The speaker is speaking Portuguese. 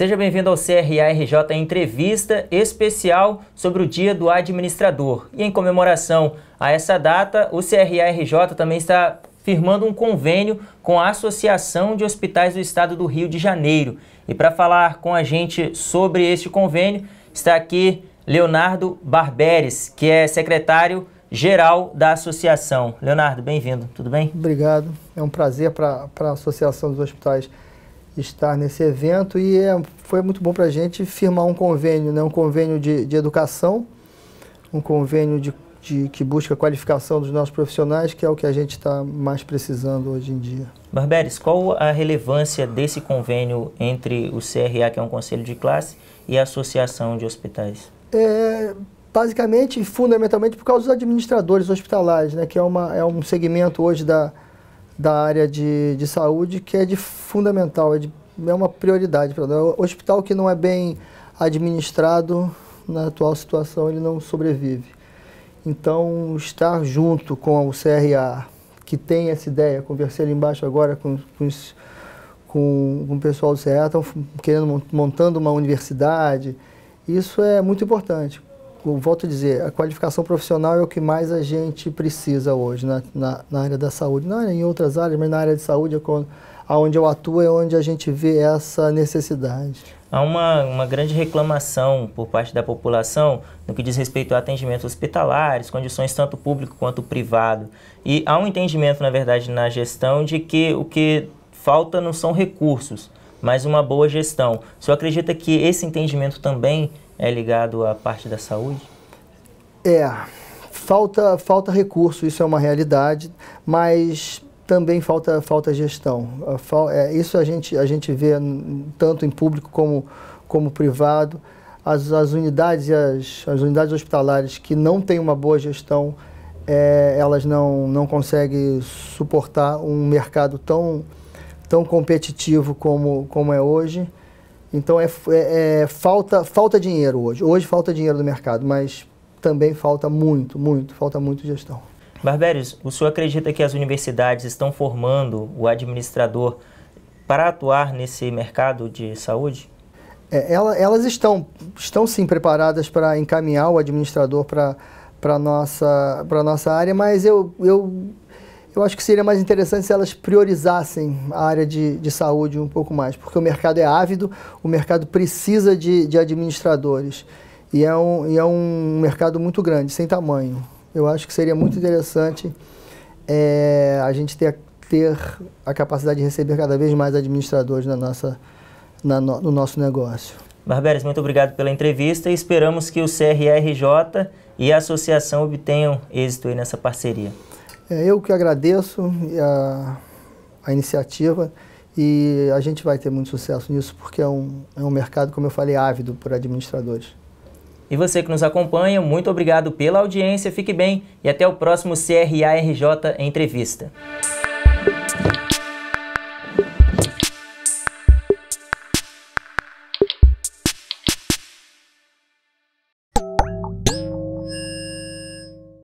Seja bem-vindo ao CRARJ Entrevista especial sobre o Dia do Administrador. E em comemoração a essa data, o CRARJ também está firmando um convênio com a Associação de Hospitais do Estado do Rio de Janeiro. E para falar com a gente sobre este convênio, está aqui Leonardo Barberes, que é secretário geral da associação. Leonardo, bem-vindo, tudo bem? Obrigado, é um prazer para a Associação dos Hospitais estar nesse evento e é, foi muito bom para a gente firmar um convênio, né? um convênio de, de educação, um convênio de, de, que busca a qualificação dos nossos profissionais, que é o que a gente está mais precisando hoje em dia. Barberes, qual a relevância desse convênio entre o CRA, que é um conselho de classe, e a Associação de Hospitais? É, basicamente, fundamentalmente, por causa dos administradores hospitalares, né? que é, uma, é um segmento hoje da, da área de, de saúde que é de fundamental, é, de, é uma prioridade. Para o é hospital que não é bem administrado, na atual situação, ele não sobrevive. Então, estar junto com o CRA, que tem essa ideia, conversei ali embaixo agora com, com, os, com, com o pessoal do CRA, estão querendo, montando uma universidade, isso é muito importante, eu volto a dizer, a qualificação profissional é o que mais a gente precisa hoje na, na, na área da saúde. Não é em outras áreas, mas na área de saúde, é quando, onde eu atuo, é onde a gente vê essa necessidade. Há uma, uma grande reclamação por parte da população no que diz respeito a atendimentos hospitalares, condições tanto público quanto privado. E há um entendimento, na verdade, na gestão de que o que falta não são recursos, mas uma boa gestão. O senhor acredita que esse entendimento também é ligado à parte da saúde? É, falta, falta recurso, isso é uma realidade, mas também falta, falta gestão. É, isso a gente, a gente vê tanto em público como, como privado. As, as unidades e as, as unidades hospitalares que não têm uma boa gestão, é, elas não, não conseguem suportar um mercado tão tão competitivo como, como é hoje. Então é, é, é, falta falta dinheiro hoje. Hoje falta dinheiro no mercado, mas também falta muito, muito, falta muito gestão. Barbérios, o senhor acredita que as universidades estão formando o administrador para atuar nesse mercado de saúde? É, ela, elas estão, estão sim preparadas para encaminhar o administrador para para nossa para nossa área, mas eu, eu eu acho que seria mais interessante se elas priorizassem a área de, de saúde um pouco mais, porque o mercado é ávido, o mercado precisa de, de administradores e é, um, e é um mercado muito grande, sem tamanho. Eu acho que seria muito interessante é, a gente ter, ter a capacidade de receber cada vez mais administradores na nossa, na no, no nosso negócio. Barberes, muito obrigado pela entrevista e esperamos que o CRRJ e a associação obtenham êxito nessa parceria. É, eu que agradeço a, a, iniciativa e a gente vai ter muito sucesso nisso, porque é um, é um mercado, como eu falei, ávido por administradores. E você que nos acompanha, muito obrigado pela audiência, fique bem e até o próximo CRA RJ Entrevista.